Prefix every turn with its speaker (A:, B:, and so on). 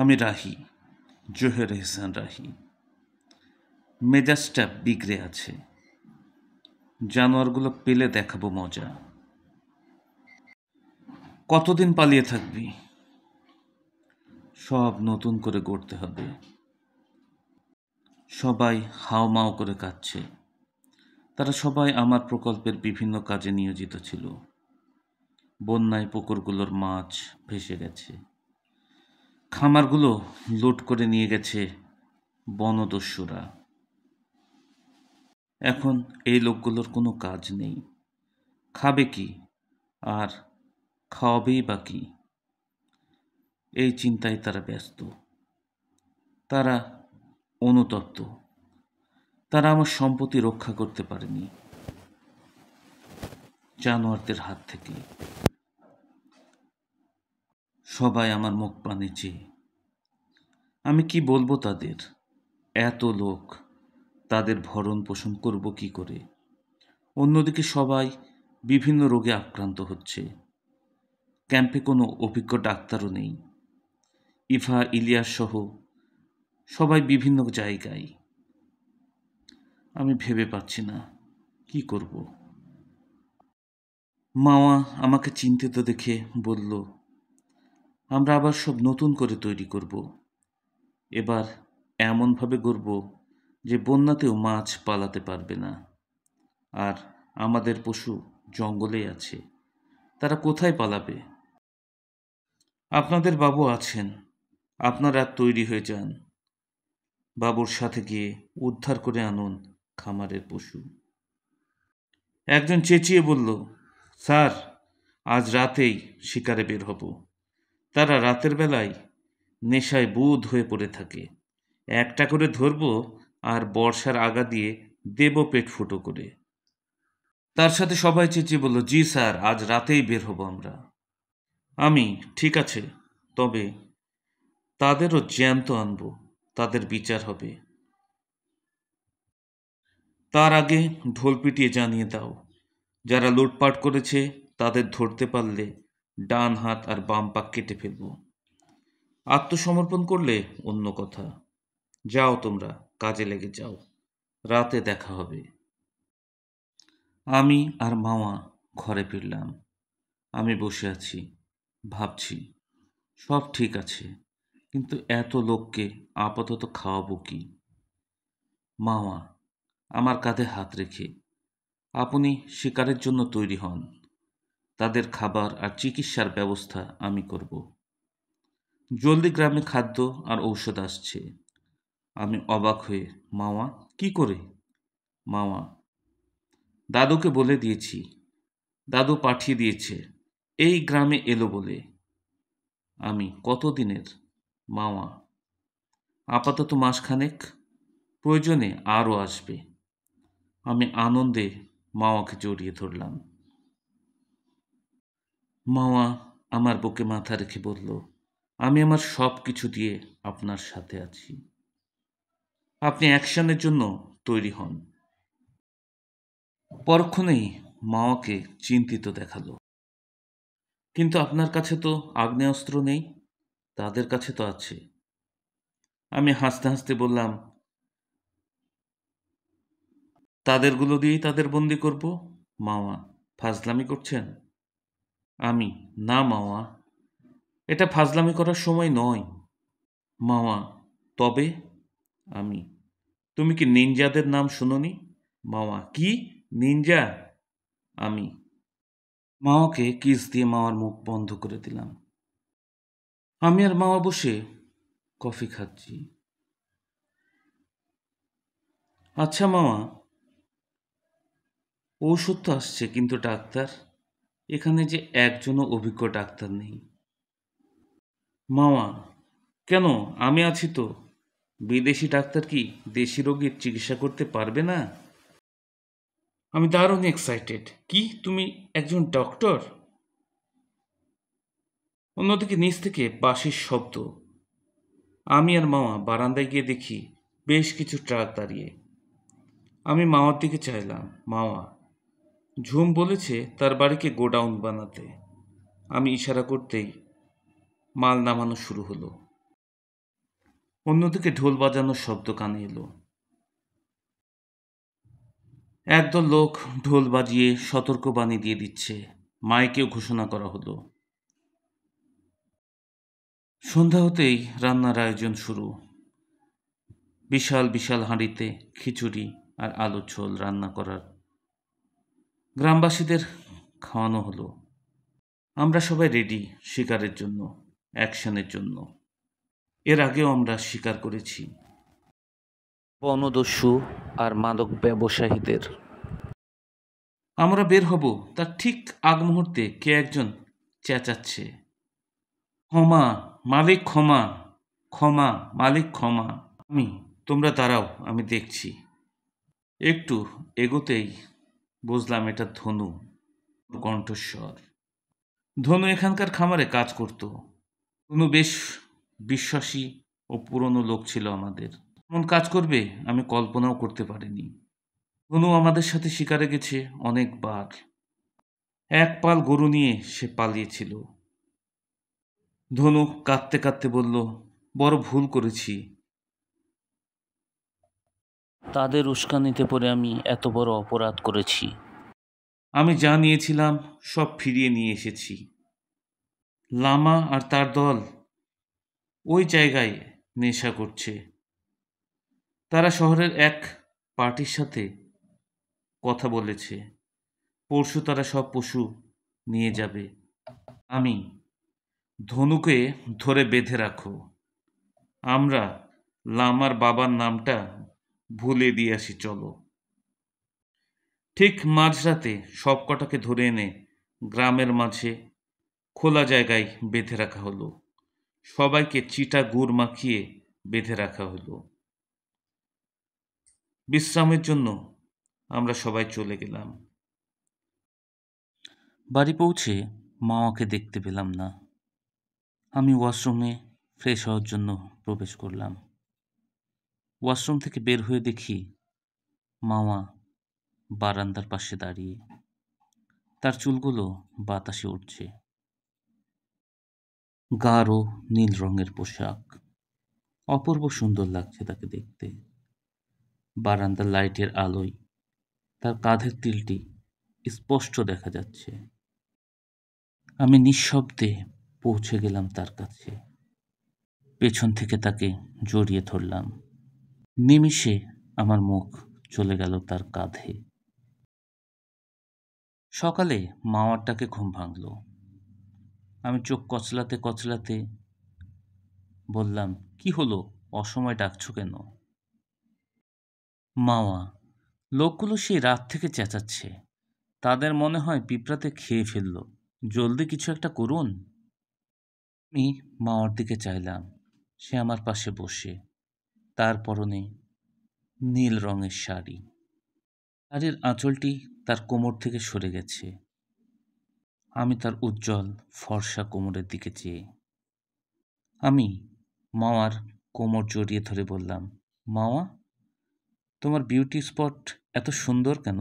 A: আমি রাহি জোহের এহসান রাহি মেজাজটা বিগড়ে আছে জানোয়ারগুলো পেলে দেখাবো মজা কতদিন পালিয়ে থাকবি সব নতুন করে গড়তে হবে সবাই হাওমাও করে কাঁদছে তারা সবাই আমার প্রকল্পের বিভিন্ন কাজে নিয়োজিত ছিল বন্যায় পুকুরগুলোর মাছ ভেসে গেছে খামারগুলো লুট করে নিয়ে গেছে বনদস্যুরা এখন এই লোকগুলোর কোনো কাজ নেই খাবে কি আর খাওয়াবেই বা কি এই চিন্তায় তারা ব্যস্ত তারা অনুতপ্ত তারা আমার সম্পত্তি রক্ষা করতে পারেনি জানোয়ারদের হাত থেকে সবাই আমার মুখ পানে চেয়ে আমি কি বলবো তাদের এত লোক তাদের ভরণ পোষণ করব কি করে অন্যদিকে সবাই বিভিন্ন রোগে আক্রান্ত হচ্ছে ক্যাম্পে কোনো অভিজ্ঞ ডাক্তারও নেই ইফা ইলিয়াস সহ সবাই বিভিন্ন জায়গায় আমি ভেবে পাচ্ছি না কি করব মাওয়া আমাকে চিন্তিত দেখে বলল আমরা আবার সব নতুন করে তৈরি করব এবার এমনভাবে গড়ব যে বন্যাতেও মাছ পালাতে পারবে না আর আমাদের পশু জঙ্গলেই আছে তারা কোথায় পালাবে আপনাদের বাবু আছেন আপনারা তৈরি হয়ে যান বাবুর সাথে গিয়ে উদ্ধার করে আনুন খামারের পশু একজন চেঁচিয়ে বলল স্যার আজ রাতেই শিকারে বের হব তারা রাতের বেলায় নেশায় বুধ হয়ে পড়ে থাকে একটা করে ধরব আর বর্ষার আগা দিয়ে দেব পেট ফুটো করে তার সাথে সবাই চেঁচিয়ে বলল জি স্যার আজ রাতেই বের হব আমরা আমি ঠিক আছে তবে তাদেরও জ্যান্ত আনব তাদের বিচার হবে তার আগে ঢোল পিটিয়ে জানিয়ে দাও যারা লুটপাট করেছে তাদের ধরতে পারলে ডান হাত আর বাম পাক কেটে ফেলব আত্মসমর্পণ করলে অন্য কথা যাও তোমরা কাজে লেগে যাও রাতে দেখা হবে আমি আর মামা ঘরে ফিরলাম আমি বসে আছি ভাবছি সব ঠিক আছে কিন্তু এত লোককে আপাতত খাওয়াবো কি মামা আমার কাঁধে হাত রেখে আপনি শিকারের জন্য তৈরি হন তাদের খাবার আর চিকিৎসার ব্যবস্থা আমি করব জলদি গ্রামে খাদ্য আর ঔষধ আসছে আমি অবাক হয়ে মামা কি করে মামা দাদুকে বলে দিয়েছি দাদু পাঠিয়ে দিয়েছে এই গ্রামে এলো বলে আমি কতদিনের মামা আপাতত মাসখানেক প্রয়োজনে আরও আসবে আমি আনন্দে মামাকে জড়িয়ে ধরলাম মাওয়া আমার বুকে মাথা রেখে বলল আমি আমার সব কিছু দিয়ে আপনার সাথে আছি আপনি অ্যাকশনের জন্য তৈরি হন পরক্ষণেই মাওয়াকে চিন্তিত দেখালো কিন্তু আপনার কাছে তো আগ্নেয়াস্ত্র নেই তাদের কাছে তো আছে আমি হাসতে হাসতে বললাম তাদেরগুলো দিয়েই তাদের বন্দি করব মামা ফাজলামি করছেন আমি না মাওয়া এটা ফাজলামি করার সময় নয় মাওয়া তবে আমি তুমি কি নিনজাদের নাম শুনোনি মাওয়া কি নিনজা আমি মাওয়াকে কিস দিয়ে মাওয়ার মুখ বন্ধ করে দিলাম আমি আর মাওয়া বসে কফি খাচ্ছি আচ্ছা মামা ঔষধ তো আসছে কিন্তু ডাক্তার এখানে যে একজনও অভিজ্ঞ ডাক্তার নেই মামা কেন আমি আছি তো বিদেশি ডাক্তার কি দেশি রোগীর চিকিৎসা করতে পারবে না আমি দারুণ এক্সাইটেড কি তুমি একজন ডক্টর অন্যদিকে নিচ থেকে বাঁশির শব্দ আমি আর মামা বারান্দায় গিয়ে দেখি বেশ কিছু ট্রাক দাঁড়িয়ে আমি মামার দিকে চাইলাম মামা ঝুম বলেছে তার বাড়িকে গোডাউন বানাতে আমি ইশারা করতেই মাল নামানো শুরু হলো অন্যদিকে ঢোল বাজানোর শব্দ কানে এলো একদল লোক ঢোল বাজিয়ে সতর্কবাণী দিয়ে দিচ্ছে মাইকেও ঘোষণা করা হলো সন্ধ্যা হতেই রান্নার আয়োজন শুরু বিশাল বিশাল হাঁড়িতে খিচুড়ি আর আলু ঝোল রান্না করার গ্রামবাসীদের খাওয়ানো হলো আমরা সবাই রেডি শিকারের জন্য অ্যাকশনের জন্য এর আগেও আমরা শিকার করেছি বনদস্যু আর মাদক ব্যবসায়ীদের আমরা বের হব তার ঠিক আগ মুহূর্তে কে একজন চেঁচাচ্ছে ক্ষমা মালিক ক্ষমা ক্ষমা মালিক ক্ষমা আমি তোমরা দাঁড়াও আমি দেখছি একটু এগোতেই বুঝলাম এটা ধনু কণ্ঠস্বর ধনু এখানকার খামারে কাজ করত ধনু বেশ বিশ্বাসী ও পুরনো লোক ছিল আমাদের এমন কাজ করবে আমি কল্পনাও করতে পারিনি ধনু আমাদের সাথে শিকারে গেছে অনেকবার এক পাল গরু নিয়ে সে পালিয়েছিল ধনু কাঁদতে কাঁদতে বলল বড় ভুল করেছি তাদের উস্কানিতে পরে আমি এত বড় অপরাধ করেছি আমি যা নিয়েছিলাম সব ফিরিয়ে নিয়ে এসেছি লামা আর তার দল ওই জায়গায় নেশা করছে তারা শহরের এক পার্টির সাথে কথা বলেছে পরশু তারা সব পশু নিয়ে যাবে আমি ধনুকে ধরে বেঁধে রাখো আমরা লামার বাবার নামটা ভুলে দিয়ে আসি চলো ঠিক মাঝরাতে সবকটাকে ধরে এনে গ্রামের মাঝে খোলা জায়গায় বেঁধে রাখা হলো সবাইকে চিটা গুড় মাখিয়ে বেঁধে রাখা হলো বিশ্রামের জন্য আমরা সবাই চলে গেলাম বাড়ি পৌঁছে মামাকে দেখতে পেলাম না আমি ওয়াশরুমে ফ্রেশ হওয়ার জন্য প্রবেশ করলাম ওয়াশরুম থেকে বের হয়ে দেখি মামা বারান্দার পাশে দাঁড়িয়ে তার চুলগুলো বাতাসে উঠছে গাঢ় নীল রঙের পোশাক অপূর্ব সুন্দর লাগছে তাকে দেখতে বারান্দার লাইটের আলোয় তার কাঁধের তিলটি স্পষ্ট দেখা যাচ্ছে আমি নিঃশব্দে পৌঁছে গেলাম তার কাছে পেছন থেকে তাকে জড়িয়ে ধরলাম নিমিষে আমার মুখ চলে গেল তার কাঁধে সকালে মাওয়ারটাকে ঘুম ভাঙল আমি চোখ কচলাতে কচলাতে বললাম কি হলো অসময় ডাকছো কেন মাওয়া লোকগুলো সেই রাত থেকে চেঁচাচ্ছে তাদের মনে হয় পিঁপড়াতে খেয়ে ফেলল জলদি কিছু একটা করুন আমি মাওয়ার দিকে চাইলাম সে আমার পাশে বসে তার পরনে নীল রঙের শাড়ি শাড়ির আঁচলটি তার কোমর থেকে সরে গেছে আমি তার উজ্জ্বল ফর্সা কোমরের দিকে চেয়ে আমি মাওয়ার কোমর জড়িয়ে ধরে বললাম মাওয়া তোমার বিউটি স্পট এত সুন্দর কেন